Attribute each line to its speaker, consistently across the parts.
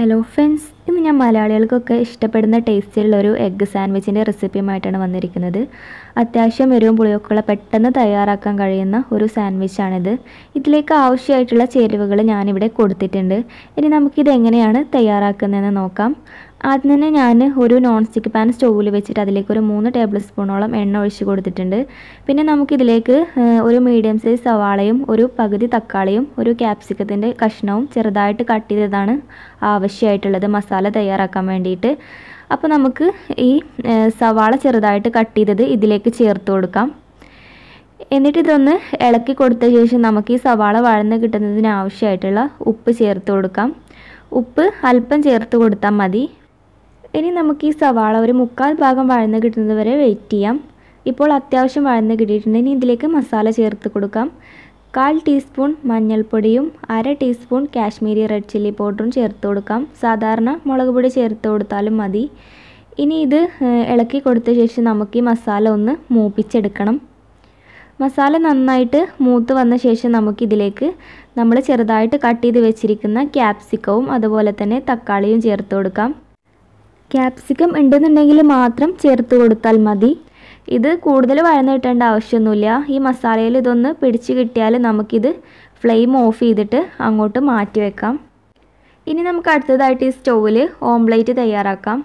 Speaker 1: hello friends ഇന്ന് ഞാൻ മലയാളികൾക്കൊക്കെ ഇഷ്ടപ്പെടുന്ന ടേസ്റ്റിലുള്ള ഒരു എഗ്ഗ് സാൻഡ്വിച്ചിൻ്റെ റെസിപ്പിയുമായിട്ടാണ് വന്നിരിക്കുന്നത് അത്യാവശ്യം എരിവും പുളിയൊക്കെ പെട്ടെന്ന് തയ്യാറാക്കാൻ കഴിയുന്ന ഒരു സാൻഡ്വിച്ചാണിത് ഇതിലേക്ക് ആവശ്യമായിട്ടുള്ള ചേരുവകൾ ഞാനിവിടെ കൊടുത്തിട്ടുണ്ട് ഇനി നമുക്കിത് എങ്ങനെയാണ് തയ്യാറാക്കുന്നതെന്ന് നോക്കാം ആദ്യം തന്നെ ഞാൻ ഒരു നോൺ സ്റ്റിക്ക് പാൻ സ്റ്റോവിൽ വെച്ചിട്ട് അതിലേക്ക് ഒരു മൂന്ന് ടേബിൾ സ്പൂണോളം എണ്ണ ഒഴിച്ച് കൊടുത്തിട്ടുണ്ട് പിന്നെ നമുക്കിതിലേക്ക് ഒരു മീഡിയം സൈസ് സവാളയും ഒരു പകുതി തക്കാളിയും ഒരു ക്യാപ്സിക്കത്തിൻ്റെ കഷ്ണവും ചെറുതായിട്ട് കട്ട് ചെയ്തതാണ് ആവശ്യമായിട്ടുള്ളത് മസാല തയ്യാറാക്കാൻ വേണ്ടിയിട്ട് അപ്പോൾ നമുക്ക് ഈ സവാള ചെറുതായിട്ട് കട്ട് ചെയ്തത് ഇതിലേക്ക് ചേർത്ത് കൊടുക്കാം എന്നിട്ട് ഇതൊന്ന് ഇളക്കി കൊടുത്ത ശേഷം നമുക്ക് ഈ സവാള വഴന്ന് കിട്ടുന്നതിന് ആവശ്യമായിട്ടുള്ള ഉപ്പ് ചേർത്ത് കൊടുക്കാം ഉപ്പ് അല്പം ചേർത്ത് കൊടുത്താൽ മതി ഇനി നമുക്ക് ഈ സവാള ഒരു മുക്കാൽ ഭാഗം വഴന്ന് കിട്ടുന്നത് വരെ വെയിറ്റ് ചെയ്യാം ഇപ്പോൾ അത്യാവശ്യം വഴന്ന് കിട്ടിയിട്ടുണ്ട് ഇനി ഇതിലേക്ക് മസാല ചേർത്ത് കൊടുക്കാം കാൽ ടീസ്പൂൺ മഞ്ഞൾപ്പൊടിയും അര ടീസ്പൂൺ കാശ്മീരി റെഡ് ചില്ലി പൗഡറും ചേർത്ത് കൊടുക്കാം സാധാരണ മുളക് പൊടി ചേർത്ത് കൊടുത്താലും മതി ഇനി ഇത് ഇളക്കി കൊടുത്ത ശേഷം നമുക്ക് ഈ മസാല ഒന്ന് മൂപ്പിച്ചെടുക്കണം മസാല നന്നായിട്ട് മൂത്ത് വന്ന ശേഷം നമുക്കിതിലേക്ക് നമ്മൾ ചെറുതായിട്ട് കട്ട് ചെയ്ത് വെച്ചിരിക്കുന്ന ക്യാപ്സിക്കവും അതുപോലെ തന്നെ തക്കാളിയും ചേർത്ത് കൊടുക്കാം ക്യാപ്സിക്കം ഉണ്ടെന്നുണ്ടെങ്കിൽ മാത്രം ചേർത്ത് കൊടുത്താൽ മതി ഇത് കൂടുതൽ വഴന്ന് കിട്ടേണ്ട ആവശ്യമൊന്നുമില്ല ഈ മസാലയിൽ ഇതൊന്ന് പിടിച്ച് കിട്ടിയാൽ നമുക്കിത് ഫ്ലെയിം ഓഫ് ചെയ്തിട്ട് അങ്ങോട്ട് മാറ്റി വെക്കാം ഇനി നമുക്ക് അടുത്തതായിട്ട് ഈ സ്റ്റൗവിൽ ഓംലേറ്റ് തയ്യാറാക്കാം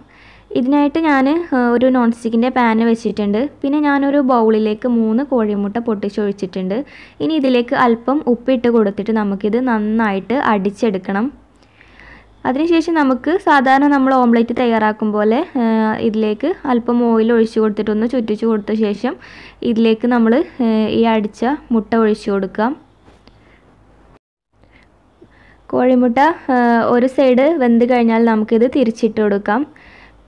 Speaker 1: ഇതിനായിട്ട് ഞാൻ ഒരു നോൺ സ്റ്റിക്കിൻ്റെ പാന് വെച്ചിട്ടുണ്ട് പിന്നെ ഞാനൊരു ബൗളിലേക്ക് മൂന്ന് കോഴിമുട്ട പൊട്ടിച്ചൊഴിച്ചിട്ടുണ്ട് ഇനി ഇതിലേക്ക് അല്പം ഉപ്പിട്ട് കൊടുത്തിട്ട് നമുക്കിത് നന്നായിട്ട് അടിച്ചെടുക്കണം അതിനുശേഷം നമുക്ക് സാധാരണ നമ്മൾ ഓംലെറ്റ് തയ്യാറാക്കും പോലെ ഇതിലേക്ക് അല്പം ഓയിൽ ഒഴിച്ചു കൊടുത്തിട്ടൊന്ന് ചുറ്റിച്ചു കൊടുത്ത ശേഷം ഇതിലേക്ക് നമ്മൾ ഈ അടിച്ച മുട്ട ഒഴിച്ചു കൊടുക്കാം കോഴിമുട്ട ഒരു സൈഡ് വെന്ത് കഴിഞ്ഞാൽ നമുക്കിത് തിരിച്ചിട്ട് കൊടുക്കാം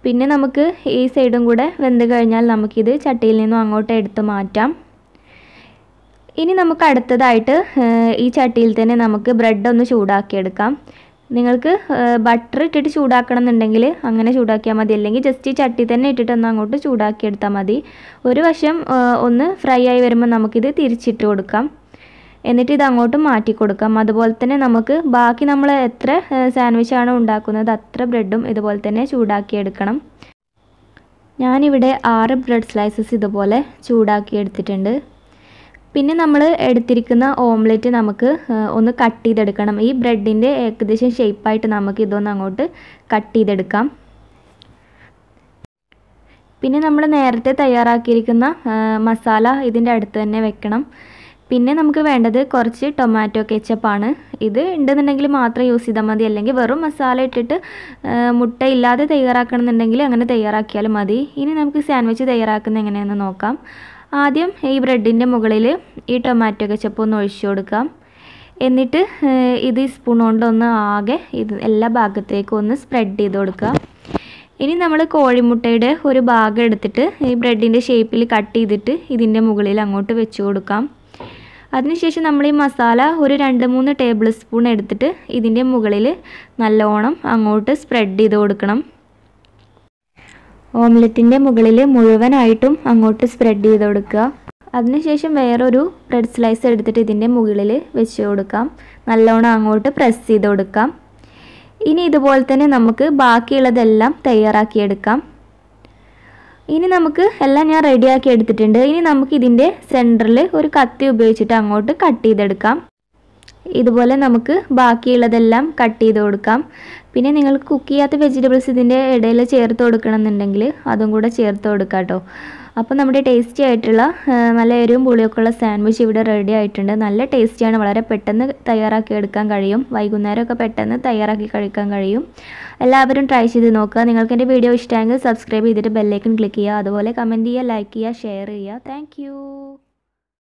Speaker 1: പിന്നെ നമുക്ക് ഈ സൈഡും കൂടെ വെന്ത് കഴിഞ്ഞാൽ നമുക്കിത് ചട്ടിയിൽ നിന്നും അങ്ങോട്ട് എടുത്ത് മാറ്റാം ഇനി നമുക്ക് അടുത്തതായിട്ട് ഈ ചട്ടിയിൽ തന്നെ നമുക്ക് ബ്രെഡ് ഒന്ന് ചൂടാക്കിയെടുക്കാം നിങ്ങൾക്ക് ബട്ടർ ഇട്ടിട്ട് ചൂടാക്കണം എന്നുണ്ടെങ്കിൽ അങ്ങനെ ചൂടാക്കിയാൽ മതി അല്ലെങ്കിൽ ജസ്റ്റ് ഈ ചട്ടി തന്നെ ഇട്ടിട്ട് ഒന്ന് അങ്ങോട്ട് ചൂടാക്കിയെടുത്താൽ മതി ഒരു വശം ഒന്ന് ഫ്രൈ ആയി വരുമ്പോൾ നമുക്കിത് തിരിച്ചിട്ട് കൊടുക്കാം എന്നിട്ട് ഇത് അങ്ങോട്ട് മാറ്റി കൊടുക്കാം അതുപോലെ തന്നെ നമുക്ക് ബാക്കി നമ്മൾ എത്ര സാൻഡ്വിച്ചാണ് ഉണ്ടാക്കുന്നത് അത്ര ബ്രെഡും ഇതുപോലെ തന്നെ ചൂടാക്കിയെടുക്കണം ഞാനിവിടെ ആറ് ബ്രെഡ് സ്ലൈസസ് ഇതുപോലെ ചൂടാക്കി പിന്നെ നമ്മൾ എടുത്തിരിക്കുന്ന ഓംലെറ്റ് നമുക്ക് ഒന്ന് കട്ട് ചെയ്തെടുക്കണം ഈ ബ്രെഡിൻ്റെ ഏകദേശം ഷേപ്പായിട്ട് നമുക്ക് ഇതൊന്ന് അങ്ങോട്ട് കട്ട് ചെയ്തെടുക്കാം പിന്നെ നമ്മൾ നേരത്തെ തയ്യാറാക്കിയിരിക്കുന്ന മസാല ഇതിൻ്റെ അടുത്ത് തന്നെ വെക്കണം പിന്നെ നമുക്ക് വേണ്ടത് കുറച്ച് ടൊമാറ്റോ കെച്ചപ്പാണ് ഇത് ഉണ്ടെന്നുണ്ടെങ്കിൽ മാത്രം യൂസ് ചെയ്താൽ മതി അല്ലെങ്കിൽ വെറും മസാല ഇട്ടിട്ട് മുട്ട ഇല്ലാതെ എന്നുണ്ടെങ്കിൽ അങ്ങനെ തയ്യാറാക്കിയാലും മതി ഇനി നമുക്ക് സാൻഡ്വിച്ച് തയ്യാറാക്കുന്ന എങ്ങനെയാണെന്ന് നോക്കാം ആദ്യം ഈ ബ്രെഡിൻ്റെ മുകളിൽ ഈ ടൊമാറ്റോ കെച്ചപ്പ് ഒന്ന് ഒഴിച്ചു കൊടുക്കാം എന്നിട്ട് ഇത് സ്പൂൺ കൊണ്ടൊന്ന് ആകെ ഇത് എല്ലാ ഭാഗത്തേക്കും ഒന്ന് സ്പ്രെഡ് ചെയ്ത് കൊടുക്കാം ഇനി നമ്മൾ കോഴിമുട്ടയുടെ ഒരു ഭാഗം എടുത്തിട്ട് ഈ ബ്രെഡിൻ്റെ ഷേപ്പിൽ കട്ട് ചെയ്തിട്ട് ഇതിൻ്റെ മുകളിൽ അങ്ങോട്ട് വെച്ച് കൊടുക്കാം അതിനുശേഷം നമ്മൾ ഈ മസാല ഒരു രണ്ട് മൂന്ന് ടേബിൾ സ്പൂൺ എടുത്തിട്ട് ഇതിൻ്റെ മുകളിൽ നല്ലോണം അങ്ങോട്ട് സ്പ്രെഡ് ചെയ്ത് കൊടുക്കണം ഓംലെറ്റിൻ്റെ മുകളിൽ മുഴുവനായിട്ടും അങ്ങോട്ട് സ്പ്രെഡ് ചെയ്ത് കൊടുക്കുക അതിനുശേഷം വേറൊരു ബ്രെഡ് സ്ലൈസ് എടുത്തിട്ട് ഇതിൻ്റെ മുകളിൽ വെച്ച് കൊടുക്കാം നല്ലോണം അങ്ങോട്ട് പ്രസ് ചെയ്ത് കൊടുക്കാം ഇനി ഇതുപോലെ തന്നെ നമുക്ക് ബാക്കിയുള്ളതെല്ലാം തയ്യാറാക്കിയെടുക്കാം ഇനി നമുക്ക് എല്ലാം ഞാൻ റെഡിയാക്കി എടുത്തിട്ടുണ്ട് ഇനി നമുക്ക് ഇതിൻ്റെ സെൻറ്ററിൽ ഒരു കത്തി ഉപയോഗിച്ചിട്ട് അങ്ങോട്ട് കട്ട് ചെയ്തെടുക്കാം ഇതുപോലെ നമുക്ക് ബാക്കിയുള്ളതെല്ലാം കട്ട് ചെയ്ത് കൊടുക്കാം പിന്നെ നിങ്ങൾ കുക്ക് ചെയ്യാത്ത വെജിറ്റബിൾസ് ഇതിൻ്റെ ഇടയിൽ ചേർത്ത് കൊടുക്കണമെന്നുണ്ടെങ്കിൽ അതും കൂടെ ചേർത്ത് കൊടുക്കാം കേട്ടോ അപ്പോൾ നമ്മുടെ ടേസ്റ്റി ആയിട്ടുള്ള നല്ല എരിവും പുളിയൊക്കെ ഉള്ള സാൻഡ്വിച്ച് ഇവിടെ റെഡി ആയിട്ടുണ്ട് നല്ല ടേസ്റ്റിയാണ് വളരെ പെട്ടെന്ന് തയ്യാറാക്കി എടുക്കാൻ കഴിയും വൈകുന്നേരമൊക്കെ പെട്ടെന്ന് തയ്യാറാക്കി കഴിക്കാൻ കഴിയും എല്ലാവരും ട്രൈ ചെയ്ത് നോക്കുക നിങ്ങൾക്ക് എൻ്റെ വീഡിയോ ഇഷ്ടമായെങ്കിൽ സബ്സ്ക്രൈബ് ചെയ്തിട്ട് ബെല്ലൈക്കൺ ക്ലിക്ക് ചെയ്യുക അതുപോലെ കമൻറ്റ് ചെയ്യുക ലൈക്ക് ചെയ്യുക ഷെയർ ചെയ്യുക താങ്ക്